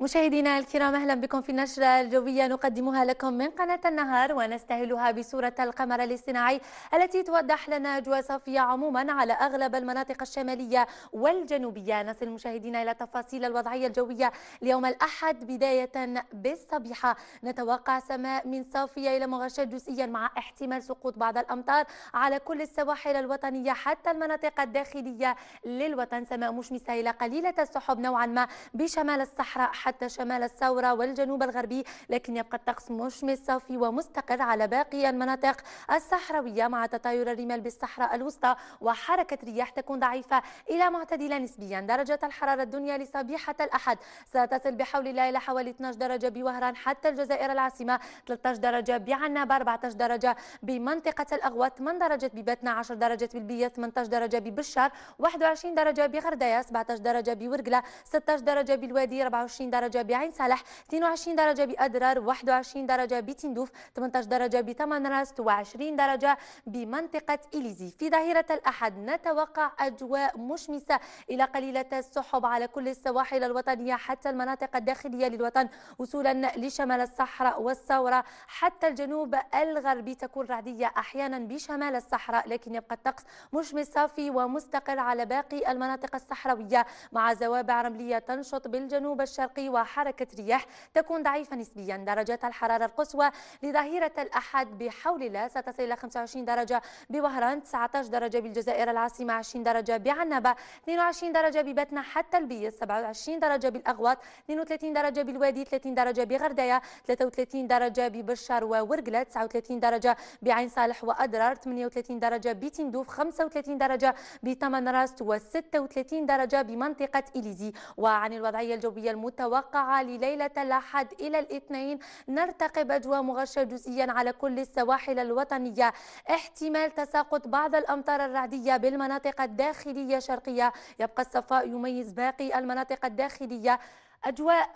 مشاهدينا الكرام اهلا بكم في النشره الجويه نقدمها لكم من قناه النهار ونستهلها بصوره القمر الاصطناعي التي توضح لنا اجواء صافيه عموما على اغلب المناطق الشماليه والجنوبيه نصل مشاهدينا الى تفاصيل الوضعيه الجويه ليوم الاحد بدايه بالصبيحه نتوقع سماء من صافيه الى مغشاه جزئيا مع احتمال سقوط بعض الامطار على كل السواحل الوطنيه حتى المناطق الداخليه للوطن سماء مشمسه الى قليله السحب نوعا ما بشمال الصحراء حتى شمال الثورة والجنوب الغربي لكن يبقى الطقس مشمس صافي ومستقر على باقي المناطق الصحراوية مع تطاير الرمال بالصحراء الوسطى وحركة رياح تكون ضعيفة إلى معتدلة نسبيا درجة الحرارة الدنيا لصبيحة الأحد ستصل بحول الله إلى حوالي 12 درجة بوهران حتى الجزائر العاصمة 13 درجة بعنابة 14 درجة بمنطقة الأغوى 8 درجة بباتنا 10 درجة بالبية 18 درجة ببشار 21 درجة بغردايا 17 درجة بورقلة 16 درجة بالوادي 24 درجة بعين سالح 22 درجة بأدرار 21 درجة بتندوف 18 درجة بتمن راس و20 درجة بمنطقة إليزي في ظهيرة الأحد نتوقع أجواء مشمسة إلى قليلة السحب على كل السواحل الوطنية حتى المناطق الداخلية للوطن وصولا لشمال الصحراء والثورة حتى الجنوب الغربي تكون رعدية أحيانا بشمال الصحراء لكن يبقى الطقس مشمس صافي ومستقر على باقي المناطق الصحراوية مع زوابع رملية تنشط بالجنوب الشرقي وحركة رياح تكون ضعيفة نسبيا درجات الحرارة القصوى لظهيرة الأحد بحول الله ستصل إلى 25 درجة بوهران 19 درجة بالجزائر العاصمة 20 درجة بعنبة 22 درجة ببتنا حتى البيس 27 درجة بالأغواط 32 درجة بالوادي 30 درجة بغردية 33 درجة ببشر وورقلة 39 درجة بعين صالح وأدرار 38 درجة بتندوف 35 درجة بتمن راست و36 درجة بمنطقة إليزي وعن الوضعية الجوية المتوقعة المتوقعة لليلة الأحد إلى الاثنين نرتقب أجواء مغشى جزئيا على كل السواحل الوطنية احتمال تساقط بعض الأمطار الرعدية بالمناطق الداخلية الشرقية يبقى الصفاء يميز باقي المناطق الداخلية أجواء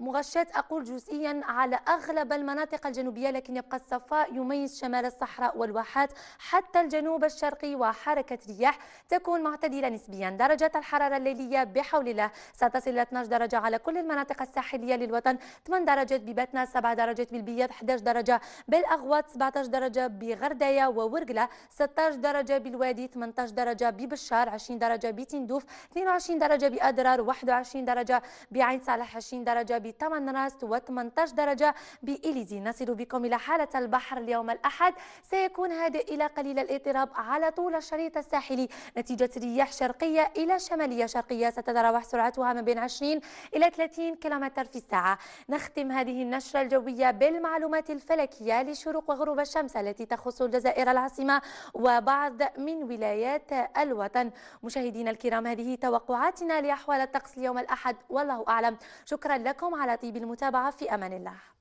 مغشات أقول جزئيا على أغلب المناطق الجنوبية لكن يبقى الصفاء يميز شمال الصحراء والواحات حتى الجنوب الشرقي وحركة رياح تكون معتدلة نسبيا درجة الحرارة الليلية بحول الله ستصل إلى 12 درجة على كل المناطق الساحلية للوطن 8 درجات بباتنا 7 درجات بالبيض 11 درجة بالأغوات 17 درجة بغردية وورقلة 16 درجة بالوادي 18 درجة ببشار 20 درجة بتندوف 22 درجة بأدرار 21 درجة بعين صالح 20 درجة بثمان راست و18 درجة بإليزي نصل بكم إلى حالة البحر اليوم الأحد سيكون هادئ إلى قليل الاضطراب على طول الشريط الساحلي نتيجة رياح شرقية إلى شمالية شرقية ستتراوح سرعتها ما بين 20 إلى 30 كم في الساعة نختم هذه النشرة الجوية بالمعلومات الفلكية لشروق وغروب الشمس التي تخص الجزائر العاصمة وبعض من ولايات الوطن مشاهدينا الكرام هذه توقعاتنا لأحوال الطقس اليوم الأحد والله أعلم شكرا لكم على طيب المتابعة في أمان الله